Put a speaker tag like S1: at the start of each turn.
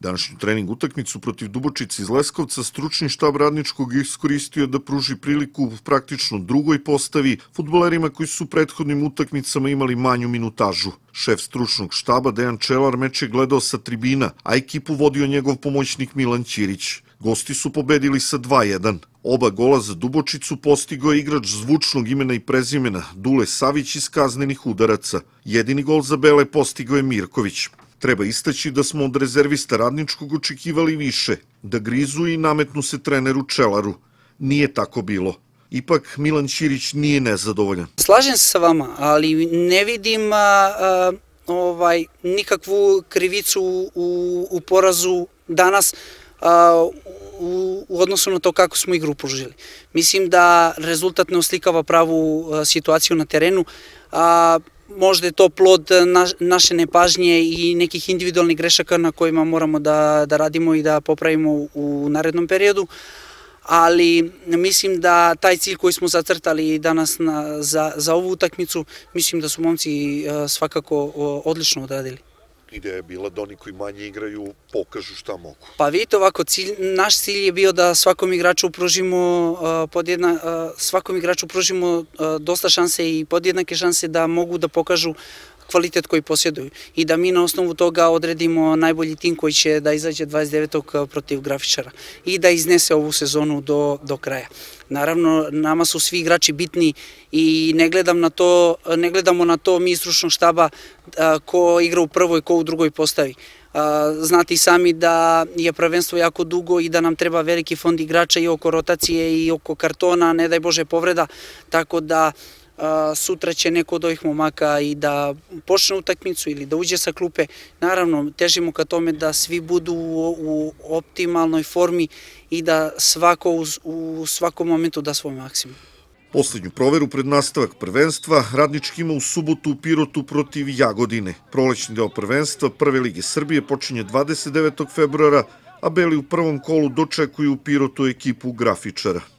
S1: Današnju trening utakmicu protiv Dubočice iz Leskovca stručni štab radničkog je iskoristio da pruži priliku u praktično drugoj postavi futbolerima koji su u prethodnim utakmicama imali manju minutažu. Šef stručnog štaba Dejan Čelar meč je gledao sa tribina, a ekipu vodio njegov pomoćnik Milan Ćirić. Gosti su pobedili sa 2-1. Oba gola za Dubočicu postigao je igrač zvučnog imena i prezimena Dule Savić iz kaznenih udaraca. Jedini gol za Bele postigao je Mirković. Treba istaći da smo od rezervista radničkog očekivali više, da grizu i nametnu se treneru Čelaru. Nije tako bilo. Ipak Milan Ćirić nije nezadovoljan.
S2: Slažem se sa vama, ali ne vidim a, a, ovaj, nikakvu krivicu u, u, u porazu danas a, u, u odnosu na to kako smo igru pružili. Mislim da rezultat ne oslikava pravu situaciju na terenu. A, možda je to plod eh, naš, naše nepažnje i nekih individualnih grešaka na kojima moramo da, da radimo i da popravimo u narednom periodu, ali mislim da taj cilj koji smo zacrtali danas na, za, za ovu utakmicu, mislim da su momci eh, svakako odlično odradili
S1: ide je bila da oni koji manje igraju pokažu šta mogu.
S2: Pa vidite ovako, cilj, naš cilj je bio da svakom igraču pružimo uh, podjedna, uh, svakom igraču pružimo uh, dosta šanse i podjednake šanse da mogu da pokažu kvalitet koji posjeduju i da mi na osnovu toga odredimo najbolji tim koji će da izađe 29. Eh, protiv grafičara i da iznese ovu sezonu do, do kraja. Naravno, nama su svi igrači bitni i ne, gledam na to, ne gledamo na to mi iz stručnog štaba eh, ko igra u prvoj, ko u drugoj postavi. Eh, znate sami da je prvenstvo jako dugo i da nam treba veliki fond igrača i oko rotacije i oko kartona, ne daj Bože povreda, tako da sutra će neko od ovih momaka i da počne utakmicu ili da uđe sa klupe. Naravno, težimo ka tome da svi budu u, optimalnoj formi i da svako u svakom momentu da svoj maksimum.
S1: Poslednju proveru pred nastavak prvenstva Radnički ima u subotu u Pirotu protiv Jagodine. Prolećni deo prvenstva Prve lige Srbije počinje 29. februara, a Beli u prvom kolu dočekuju u Pirotu ekipu grafičara.